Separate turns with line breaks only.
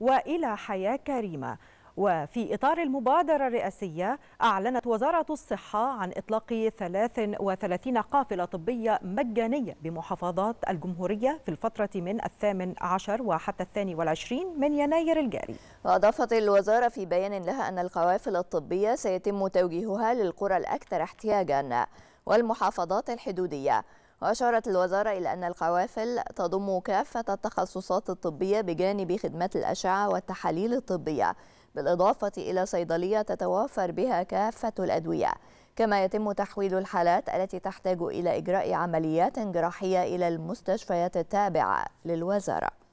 والى حياه كريمه وفي إطار المبادرة الرئاسية أعلنت وزارة الصحة عن إطلاق 33 قافلة طبية مجانية بمحافظات الجمهورية في الفترة من الثامن عشر وحتى الثاني والعشرين من يناير الجاري
وأضافت الوزارة في بيان لها أن القوافل الطبية سيتم توجيهها للقرى الأكثر احتياجا والمحافظات الحدودية وأشارت الوزارة إلى أن القوافل تضم كافة التخصصات الطبية بجانب خدمات الأشعة والتحاليل الطبية بالإضافة إلى صيدلية تتوافر بها كافة الأدوية كما يتم تحويل الحالات التي تحتاج إلى إجراء عمليات جراحية إلى المستشفيات التابعة للوزارة